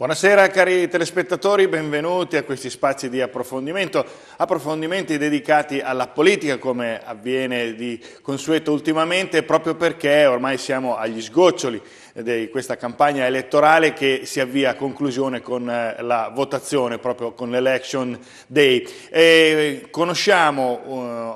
Buonasera cari telespettatori, benvenuti a questi spazi di approfondimento, approfondimenti dedicati alla politica come avviene di consueto ultimamente proprio perché ormai siamo agli sgoccioli eh, di questa campagna elettorale che si avvia a conclusione con eh, la votazione, proprio con l'election day. E eh, conosciamo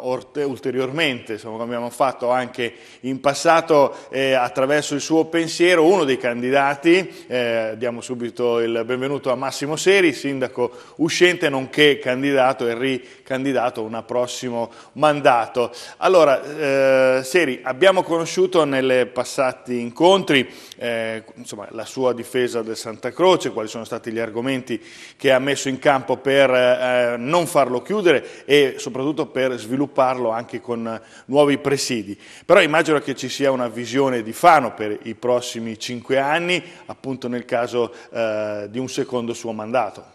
uh, ulteriormente, insomma, come abbiamo fatto anche in passato, eh, attraverso il suo pensiero, uno dei candidati, eh, diamo subito il benvenuto a Massimo Seri, sindaco uscente, nonché candidato e ricandidato a un prossimo mandato. Allora, eh, Seri, abbiamo conosciuto nelle passati incontri eh, insomma, la sua difesa del Santa Croce, quali sono stati gli argomenti che ha messo in campo per eh, non farlo chiudere e soprattutto per svilupparlo anche con nuovi presidi. Però immagino che ci sia una visione di Fano per i prossimi cinque anni, appunto nel caso eh, di un secondo suo mandato.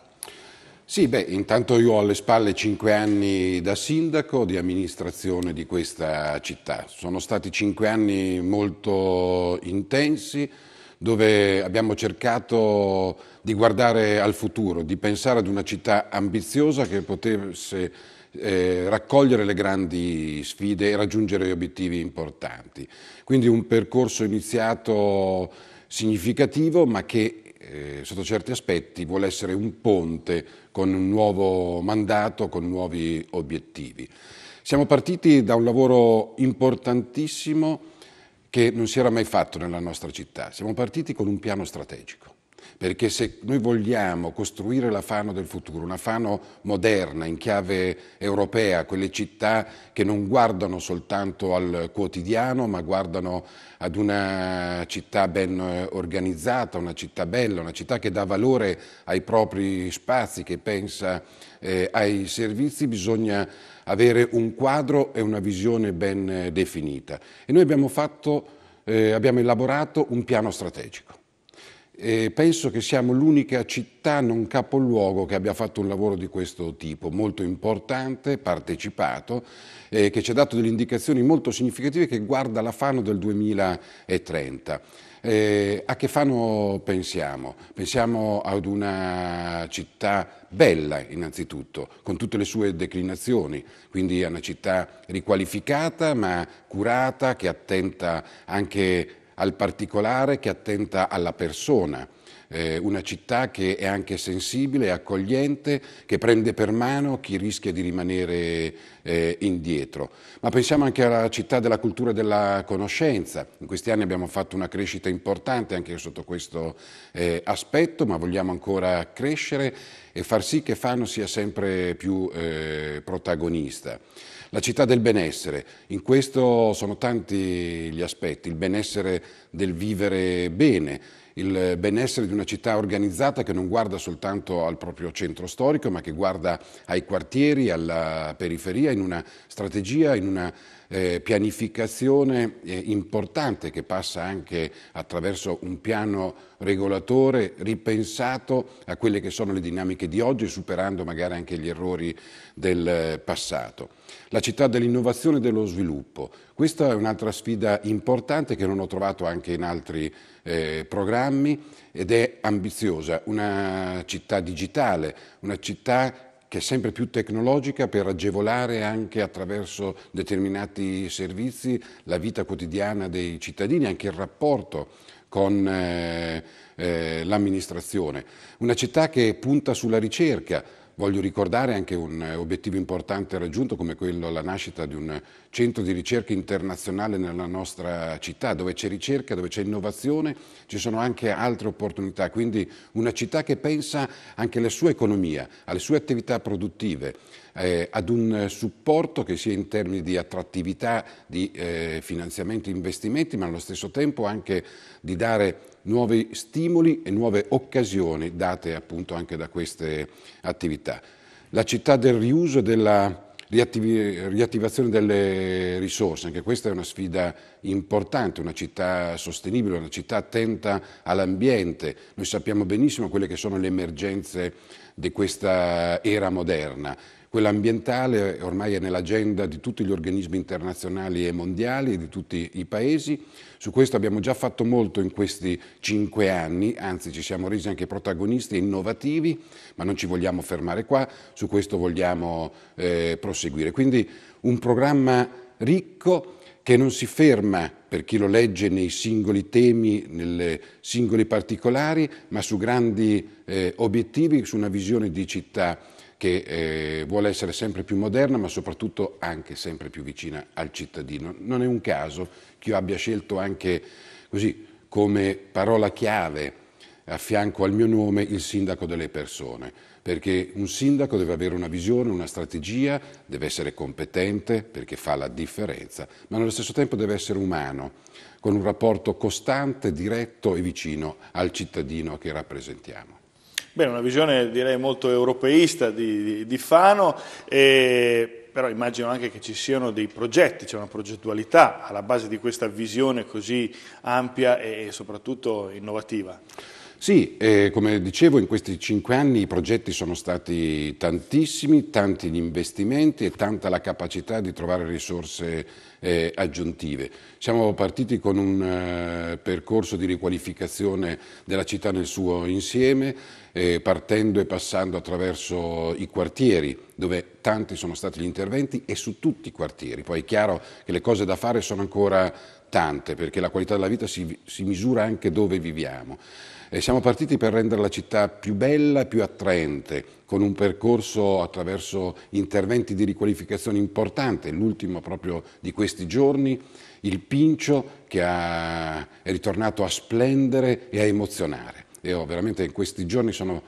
Sì, beh, intanto io ho alle spalle cinque anni da sindaco di amministrazione di questa città. Sono stati cinque anni molto intensi dove abbiamo cercato di guardare al futuro, di pensare ad una città ambiziosa che potesse eh, raccogliere le grandi sfide e raggiungere gli obiettivi importanti. Quindi un percorso iniziato significativo ma che eh, sotto certi aspetti vuole essere un ponte con un nuovo mandato, con nuovi obiettivi. Siamo partiti da un lavoro importantissimo che non si era mai fatto nella nostra città. Siamo partiti con un piano strategico perché se noi vogliamo costruire la Fano del futuro, una Fano moderna, in chiave europea, quelle città che non guardano soltanto al quotidiano, ma guardano ad una città ben eh, organizzata, una città bella, una città che dà valore ai propri spazi, che pensa eh, ai servizi, bisogna avere un quadro e una visione ben eh, definita. E noi abbiamo, fatto, eh, abbiamo elaborato un piano strategico e penso che siamo l'unica città non capoluogo che abbia fatto un lavoro di questo tipo, molto importante, partecipato, eh, che ci ha dato delle indicazioni molto significative che guarda la Fano del 2030. Eh, a che Fano pensiamo? Pensiamo ad una città bella innanzitutto, con tutte le sue declinazioni, quindi è una città riqualificata ma curata, che attenta anche al particolare che attenta alla persona. Eh, una città che è anche sensibile e accogliente, che prende per mano chi rischia di rimanere eh, indietro. Ma pensiamo anche alla città della cultura e della conoscenza. In questi anni abbiamo fatto una crescita importante anche sotto questo eh, aspetto, ma vogliamo ancora crescere e far sì che Fano sia sempre più eh, protagonista. La città del benessere, in questo sono tanti gli aspetti, il benessere del vivere bene, il benessere di una città organizzata che non guarda soltanto al proprio centro storico, ma che guarda ai quartieri, alla periferia, in una strategia, in una eh, pianificazione eh, importante che passa anche attraverso un piano regolatore ripensato a quelle che sono le dinamiche di oggi, superando magari anche gli errori del eh, passato. La città dell'innovazione e dello sviluppo, questa è un'altra sfida importante che non ho trovato anche in altri eh, programmi ed è ambiziosa, una città digitale, una città che è sempre più tecnologica per agevolare anche attraverso determinati servizi la vita quotidiana dei cittadini, anche il rapporto con eh, eh, l'amministrazione. Una città che punta sulla ricerca, Voglio ricordare anche un eh, obiettivo importante raggiunto come quello la nascita di un centro di ricerca internazionale nella nostra città, dove c'è ricerca, dove c'è innovazione, ci sono anche altre opportunità, quindi una città che pensa anche alla sua economia, alle sue attività produttive, eh, ad un supporto che sia in termini di attrattività, di eh, finanziamenti, investimenti, ma allo stesso tempo anche di dare nuovi stimoli e nuove occasioni date appunto anche da queste attività. La città del riuso e della riattivazione delle risorse, anche questa è una sfida importante, una città sostenibile, una città attenta all'ambiente. Noi sappiamo benissimo quelle che sono le emergenze di questa era moderna quella ambientale ormai è nell'agenda di tutti gli organismi internazionali e mondiali e di tutti i paesi. Su questo abbiamo già fatto molto in questi cinque anni, anzi ci siamo resi anche protagonisti e innovativi, ma non ci vogliamo fermare qua, su questo vogliamo eh, proseguire. Quindi un programma ricco che non si ferma per chi lo legge nei singoli temi, nei singoli particolari, ma su grandi eh, obiettivi, su una visione di città che eh, vuole essere sempre più moderna ma soprattutto anche sempre più vicina al cittadino. Non è un caso che io abbia scelto anche così come parola chiave a fianco al mio nome il sindaco delle persone, perché un sindaco deve avere una visione, una strategia, deve essere competente perché fa la differenza, ma nello stesso tempo deve essere umano, con un rapporto costante, diretto e vicino al cittadino che rappresentiamo. Bene, una visione direi molto europeista di, di, di Fano, eh, però immagino anche che ci siano dei progetti, c'è una progettualità alla base di questa visione così ampia e soprattutto innovativa. Sì, eh, come dicevo in questi cinque anni i progetti sono stati tantissimi, tanti gli investimenti e tanta la capacità di trovare risorse eh, aggiuntive. Siamo partiti con un eh, percorso di riqualificazione della città nel suo insieme, eh, partendo e passando attraverso i quartieri dove tanti sono stati gli interventi e su tutti i quartieri. Poi è chiaro che le cose da fare sono ancora tante perché la qualità della vita si, si misura anche dove viviamo. E siamo partiti per rendere la città più bella e più attraente, con un percorso attraverso interventi di riqualificazione importante, l'ultimo proprio di questi giorni, il Pincio che ha, è ritornato a splendere e a emozionare. Io veramente in questi giorni sono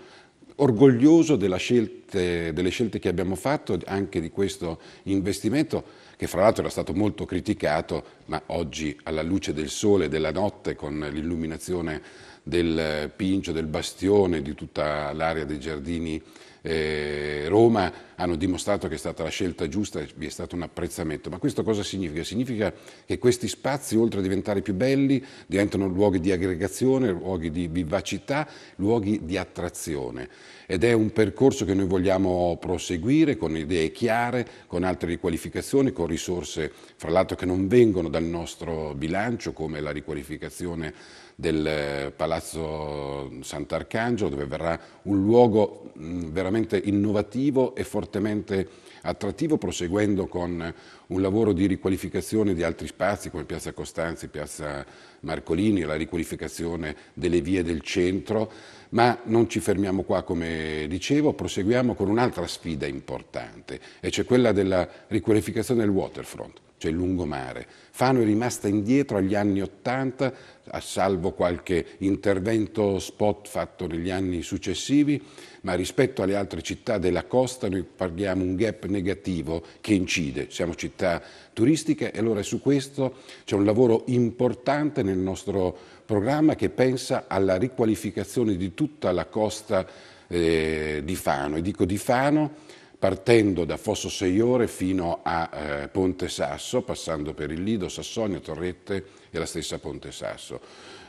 orgoglioso scelte, delle scelte che abbiamo fatto, anche di questo investimento che fra l'altro era stato molto criticato, ma oggi alla luce del sole e della notte con l'illuminazione del Pincio, del Bastione, di tutta l'area dei giardini eh, Roma hanno dimostrato che è stata la scelta giusta, vi è stato un apprezzamento. Ma questo cosa significa? Significa che questi spazi, oltre a diventare più belli, diventano luoghi di aggregazione, luoghi di vivacità, luoghi di attrazione. Ed è un percorso che noi vogliamo proseguire con idee chiare, con altre riqualificazioni, con risorse, fra l'altro, che non vengono dal nostro bilancio, come la riqualificazione del eh, Palazzo Sant'Arcangelo dove verrà un luogo mm, veramente innovativo e fortemente attrattivo proseguendo con un lavoro di riqualificazione di altri spazi come Piazza Costanzi, Piazza Marcolini, la riqualificazione delle vie del centro, ma non ci fermiamo qua come dicevo, proseguiamo con un'altra sfida importante e c'è cioè quella della riqualificazione del waterfront cioè il lungomare. Fano è rimasta indietro agli anni Ottanta, a salvo qualche intervento spot fatto negli anni successivi, ma rispetto alle altre città della costa noi parliamo un gap negativo che incide. Siamo città turistiche e allora su questo c'è un lavoro importante nel nostro programma che pensa alla riqualificazione di tutta la costa eh, di Fano. E dico di Fano partendo da Fosso Seiore fino a eh, Ponte Sasso, passando per il Lido, Sassonia, Torrette e la stessa Ponte Sasso.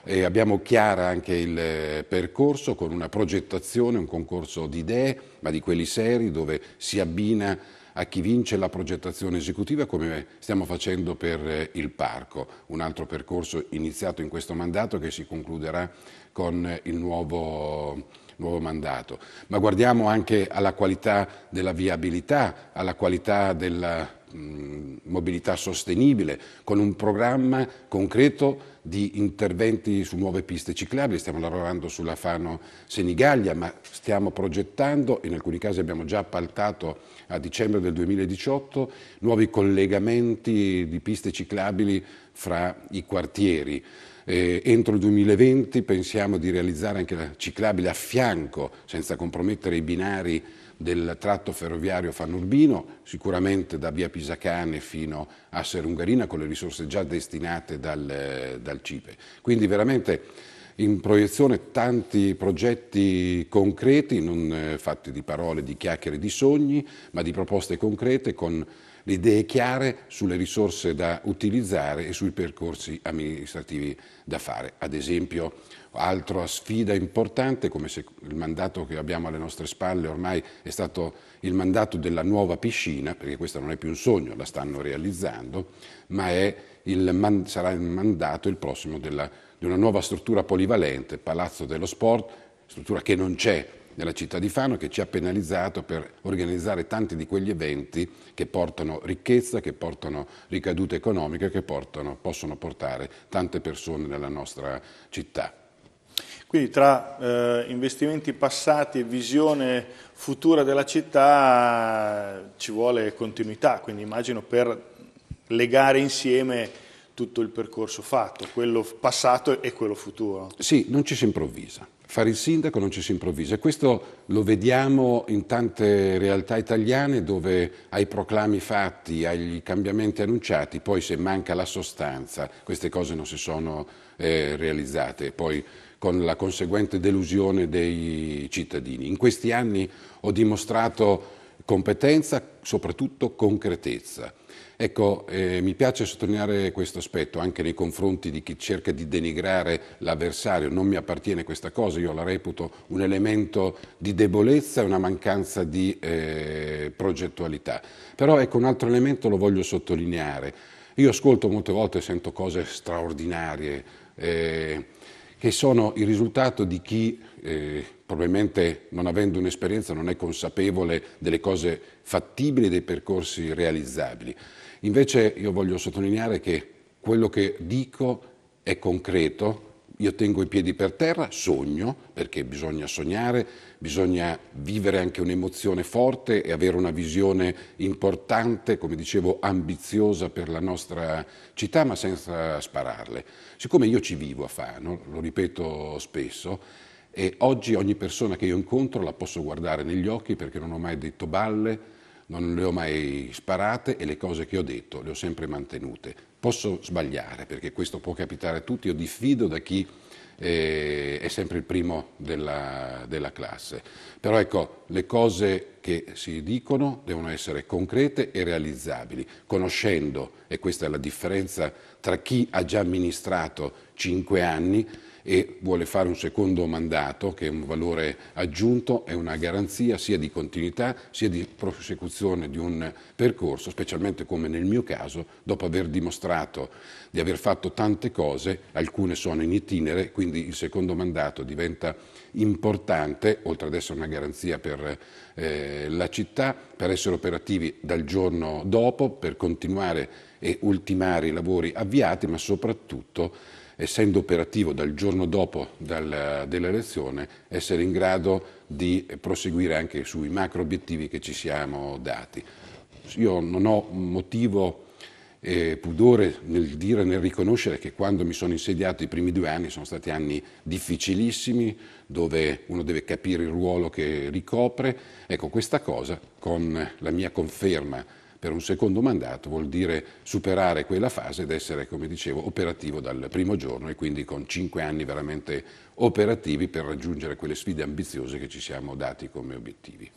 E abbiamo chiara anche il eh, percorso con una progettazione, un concorso di idee, ma di quelli seri dove si abbina a chi vince la progettazione esecutiva come stiamo facendo per eh, il parco, un altro percorso iniziato in questo mandato che si concluderà con il nuovo nuovo mandato, ma guardiamo anche alla qualità della viabilità, alla qualità della mh, mm, mobilità sostenibile, con un programma concreto di interventi su nuove piste ciclabili, stiamo lavorando sulla Fano Senigallia, ma stiamo progettando, in alcuni casi abbiamo già appaltato a dicembre del 2018, nuovi collegamenti di piste ciclabili fra i quartieri. Eh, entro il 2020 pensiamo di realizzare anche la ciclabile a fianco, senza compromettere i binari del tratto ferroviario fanurbino, sicuramente da via Pisacane fino a Serungarina con le risorse già destinate dal, dal CIPE. Quindi veramente in proiezione tanti progetti concreti, non eh, fatti di parole, di chiacchiere, di sogni, ma di proposte concrete con le idee chiare sulle risorse da utilizzare e sui percorsi amministrativi da fare. Ad esempio, altra sfida importante, come se il mandato che abbiamo alle nostre spalle ormai è stato il mandato della nuova piscina, perché questo non è più un sogno, la stanno realizzando, ma il, sarà il mandato il prossimo della, di una nuova struttura polivalente, Palazzo dello Sport, struttura che non c'è nella città di Fano che ci ha penalizzato per organizzare tanti di quegli eventi che portano ricchezza, che portano ricadute economiche, che portano, possono portare tante persone nella nostra città. Quindi tra eh, investimenti passati e visione futura della città ci vuole continuità, quindi immagino per legare insieme tutto il percorso fatto, quello passato e quello futuro. Sì, non ci si improvvisa. Fare il sindaco non ci si improvvisa e questo lo vediamo in tante realtà italiane dove ai proclami fatti, ai cambiamenti annunciati, poi se manca la sostanza queste cose non si sono eh, realizzate, poi con la conseguente delusione dei cittadini. In questi anni ho dimostrato competenza, soprattutto concretezza Ecco, eh, mi piace sottolineare questo aspetto anche nei confronti di chi cerca di denigrare l'avversario. Non mi appartiene questa cosa, io la reputo un elemento di debolezza e una mancanza di eh, progettualità. Però ecco, un altro elemento lo voglio sottolineare. Io ascolto molte volte, e sento cose straordinarie, eh, che sono il risultato di chi eh, probabilmente non avendo un'esperienza non è consapevole delle cose fattibili, dei percorsi realizzabili. Invece io voglio sottolineare che quello che dico è concreto, io tengo i piedi per terra, sogno, perché bisogna sognare, bisogna vivere anche un'emozione forte e avere una visione importante, come dicevo, ambiziosa per la nostra città, ma senza spararle. Siccome io ci vivo a Fano, lo ripeto spesso, e oggi ogni persona che io incontro la posso guardare negli occhi perché non ho mai detto balle, non le ho mai sparate e le cose che ho detto le ho sempre mantenute. Posso sbagliare perché questo può capitare a tutti, io diffido da chi eh, è sempre il primo della, della classe. Però ecco, le cose che si dicono devono essere concrete e realizzabili, conoscendo, e questa è la differenza tra chi ha già amministrato cinque anni e vuole fare un secondo mandato che è un valore aggiunto, è una garanzia sia di continuità sia di prosecuzione di un percorso, specialmente come nel mio caso, dopo aver dimostrato di aver fatto tante cose, alcune sono in itinere, quindi il secondo mandato diventa importante, oltre ad essere una garanzia per eh, la città, per essere operativi dal giorno dopo, per continuare e ultimare i lavori avviati, ma soprattutto essendo operativo dal giorno dopo dal, dell'elezione, essere in grado di proseguire anche sui macro obiettivi che ci siamo dati. Io non ho motivo e pudore nel dire, nel riconoscere che quando mi sono insediato i primi due anni sono stati anni difficilissimi, dove uno deve capire il ruolo che ricopre. Ecco, questa cosa, con la mia conferma per un secondo mandato vuol dire superare quella fase ed essere, come dicevo, operativo dal primo giorno e quindi con cinque anni veramente operativi per raggiungere quelle sfide ambiziose che ci siamo dati come obiettivi.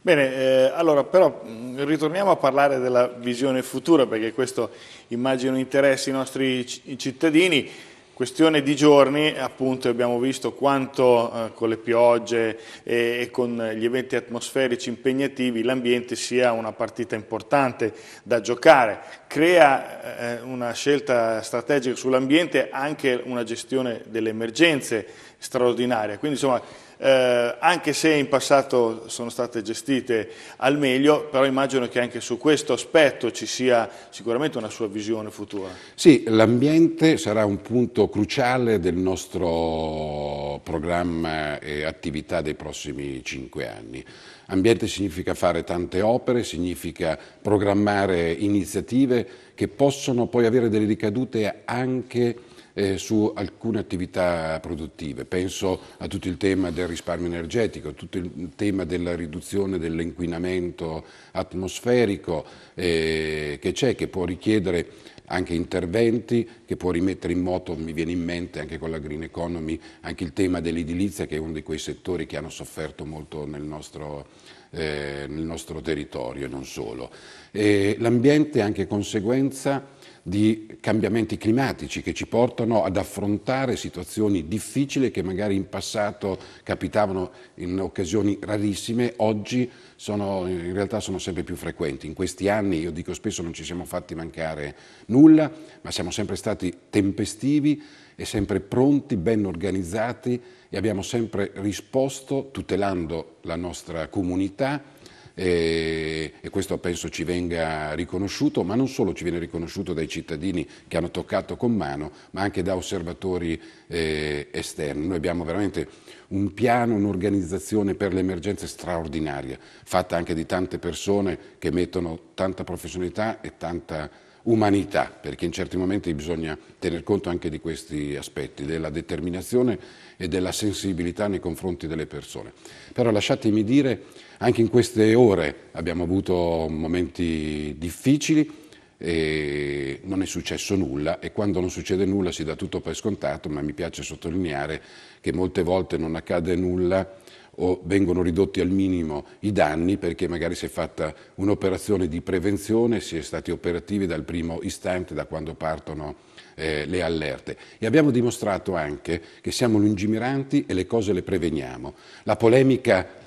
Bene, eh, allora però mm, ritorniamo a parlare della visione futura perché questo immagino interessi i nostri cittadini. Questione di giorni, appunto abbiamo visto quanto eh, con le piogge e, e, con gli eventi atmosferici impegnativi l'ambiente sia una partita importante da giocare. Crea eh, una scelta strategica sull'ambiente anche una gestione delle emergenze straordinaria. Quindi insomma eh, anche se in passato sono state gestite al meglio, però immagino che anche su questo aspetto ci sia sicuramente una sua visione futura. Sì, l'ambiente sarà un punto cruciale del nostro programma e attività dei prossimi cinque anni. Ambiente significa fare tante opere, significa programmare iniziative che possono poi avere delle ricadute anche eh, su alcune attività produttive. Penso a tutto il tema del risparmio energetico, tutto il tema della riduzione dell'inquinamento atmosferico eh, che c'è, che può richiedere anche interventi che può rimettere in moto, mi viene in mente anche con la green economy, anche il tema dell'edilizia che è uno di quei settori che hanno sofferto molto nel nostro, eh, nel nostro territorio e non solo. l'ambiente è anche conseguenza di cambiamenti climatici che ci portano ad affrontare situazioni difficili che magari in passato capitavano in occasioni rarissime, oggi sono, in realtà sono sempre più frequenti. In questi anni, io dico spesso, non ci siamo fatti mancare nulla, ma siamo sempre stati tempestivi e sempre pronti, ben organizzati e abbiamo sempre risposto tutelando la nostra comunità e, e, questo penso ci venga riconosciuto, ma non solo ci viene riconosciuto dai cittadini che hanno toccato con mano, ma anche da osservatori eh, esterni. Noi abbiamo veramente un piano, un'organizzazione per le emergenze straordinaria, fatta anche di tante persone che mettono tanta professionalità e tanta umanità, perché in certi momenti bisogna tener conto anche di questi aspetti, della determinazione e della sensibilità nei confronti delle persone. Però lasciatemi dire anche in queste ore abbiamo avuto momenti difficili e non è successo nulla e quando non succede nulla si dà tutto per scontato, ma mi piace sottolineare che molte volte non accade nulla o vengono ridotti al minimo i danni perché magari si è fatta un'operazione di prevenzione, si è stati operativi dal primo istante, da quando partono eh, le allerte. E abbiamo dimostrato anche che siamo lungimiranti e le cose le preveniamo. La polemica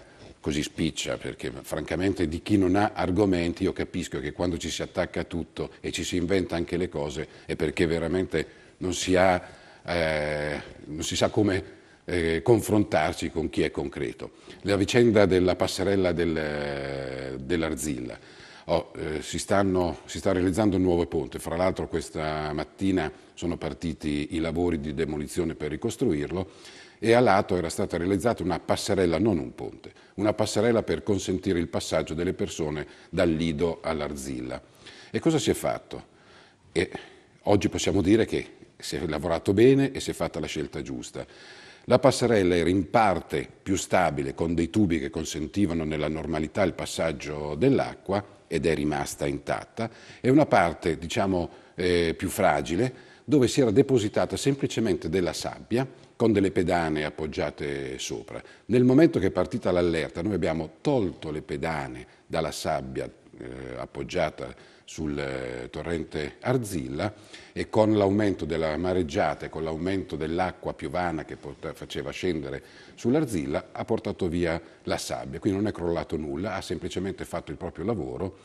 così spiccia, perché francamente di chi non ha argomenti io capisco che quando ci si attacca a tutto e ci si inventa anche le cose è perché veramente non si, ha, eh, non si sa come eh, confrontarci con chi è concreto. La vicenda della passerella del, eh, dell'Arzilla. Oh, eh, si, stanno, si, sta realizzando un nuovo ponte, fra l'altro questa mattina sono partiti i lavori di demolizione per ricostruirlo e a lato era stata realizzata una passerella, non un ponte, una passerella per consentire il passaggio delle persone dal Lido all'Arzilla. E cosa si è fatto? E oggi possiamo dire che si è lavorato bene e si è fatta la scelta giusta. La passerella era in parte più stabile con dei tubi che consentivano nella normalità il passaggio dell'acqua ed è rimasta intatta e una parte diciamo eh, più fragile dove si era depositata semplicemente della sabbia con delle pedane appoggiate sopra. Nel momento che è partita l'allerta noi abbiamo tolto le pedane dalla sabbia eh, appoggiata sul eh, torrente Arzilla e con l'aumento della mareggiata e con l'aumento dell'acqua piovana che faceva scendere sull'Arzilla ha portato via la sabbia, quindi non è crollato nulla, ha semplicemente fatto il proprio lavoro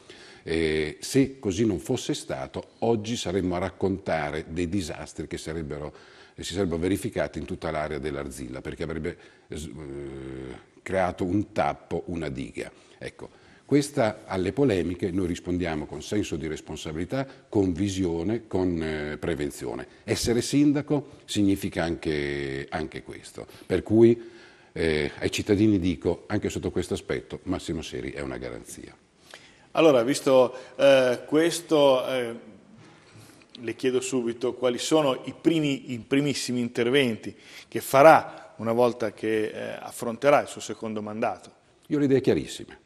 eh, se così non fosse stato, oggi saremmo a raccontare dei disastri che sarebbero, eh, si sarebbero verificati in tutta l'area dell'Arzilla, perché avrebbe eh, eh, creato un tappo, una diga. Ecco. Questa, alle polemiche noi rispondiamo con senso di responsabilità, con visione, con eh, prevenzione. Essere sindaco significa anche, anche questo. Per cui eh, ai cittadini dico, anche sotto questo aspetto, Massimo Seri è una garanzia. Allora, visto eh, questo, eh, le chiedo subito quali sono i, primi, i primissimi interventi che farà una volta che eh, affronterà il suo secondo mandato. Io ho le idee chiarissime.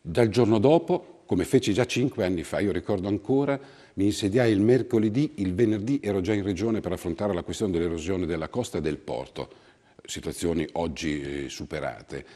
Dal giorno dopo, come feci già cinque anni fa, io ricordo ancora, mi insediai il mercoledì, il venerdì ero già in regione per affrontare la questione dell'erosione della costa e del porto, situazioni oggi eh, superate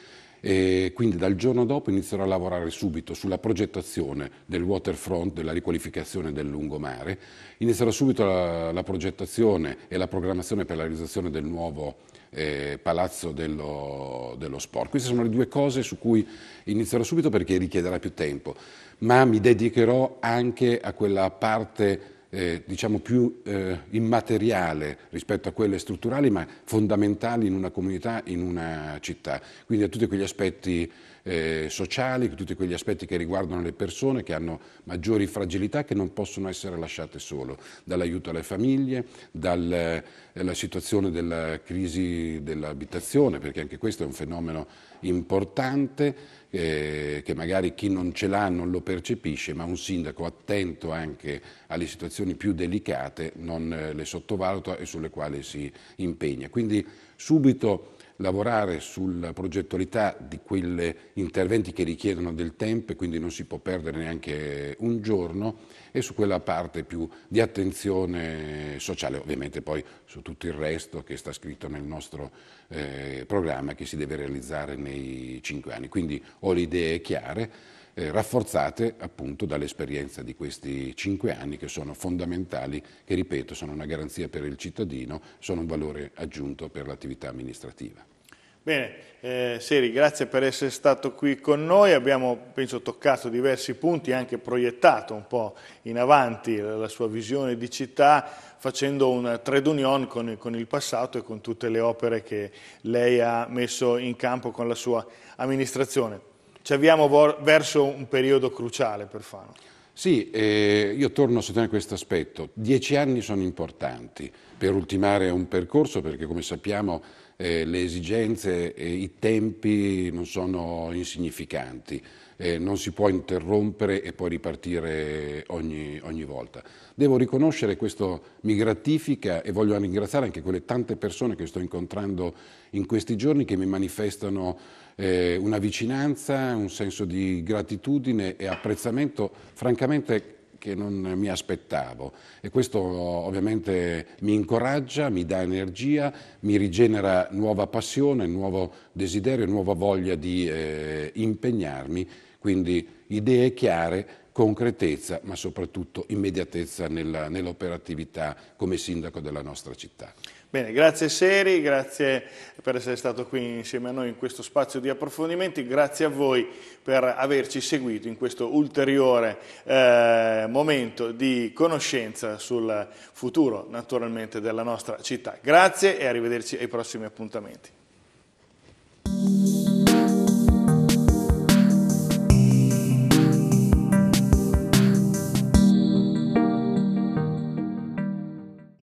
e quindi dal giorno dopo inizierò a lavorare subito sulla progettazione del waterfront, della riqualificazione del lungomare. Inizierò subito la, la progettazione e la programmazione per la realizzazione del nuovo eh, palazzo dello, dello, sport. Queste sono le due cose su cui inizierò subito perché richiederà più tempo, ma mi dedicherò anche a quella parte eh, diciamo più eh, immateriale rispetto a quelle strutturali, ma fondamentali in una comunità, in una città. Quindi a tutti quegli aspetti eh, sociali, tutti quegli aspetti che riguardano le persone che hanno maggiori fragilità, che non possono essere lasciate solo, dall'aiuto alle famiglie, dalla eh, situazione della crisi dell'abitazione, perché anche questo è un fenomeno importante. Eh, che magari chi non ce l'ha non lo percepisce, ma un sindaco attento anche alle situazioni più delicate non eh, le sottovaluta e sulle quali si impegna. Quindi subito lavorare sulla progettualità di quegli interventi che richiedono del tempo e quindi non si può perdere neanche un giorno e su quella parte più di attenzione sociale, ovviamente poi su tutto il resto che sta scritto nel nostro eh, programma che si deve realizzare nei cinque anni. Quindi ho le idee chiare eh, rafforzate appunto dall'esperienza di questi cinque anni che sono fondamentali, che ripeto sono una garanzia per il cittadino, sono un valore aggiunto per l'attività amministrativa. Bene, eh, Seri, grazie per essere stato qui con noi, abbiamo penso toccato diversi punti, anche proiettato un po' in avanti la sua visione di città, facendo un trade union con, con il passato e con tutte le opere che lei ha messo in campo con la sua amministrazione ci avviamo verso un periodo cruciale per Fano. Sì, eh, io torno a sottolineare questo aspetto. Dieci anni sono importanti per ultimare un percorso perché come sappiamo eh, le esigenze e i tempi non sono insignificanti. Eh, non si può interrompere e poi ripartire ogni, ogni volta. Devo riconoscere questo, mi gratifica e voglio ringraziare anche quelle tante persone che sto incontrando in questi giorni che mi manifestano eh, una vicinanza, un senso di gratitudine e apprezzamento francamente che non mi aspettavo e questo ovviamente mi incoraggia, mi dà energia, mi rigenera nuova passione, nuovo desiderio, nuova voglia di eh, impegnarmi, quindi idee chiare, concretezza ma soprattutto immediatezza nell'operatività nell come sindaco della nostra città. Bene, grazie Seri, grazie per essere stato qui insieme a noi in questo spazio di approfondimenti, grazie a voi per averci seguito in questo ulteriore eh, momento di conoscenza sul futuro naturalmente della nostra città. Grazie e arrivederci ai prossimi appuntamenti.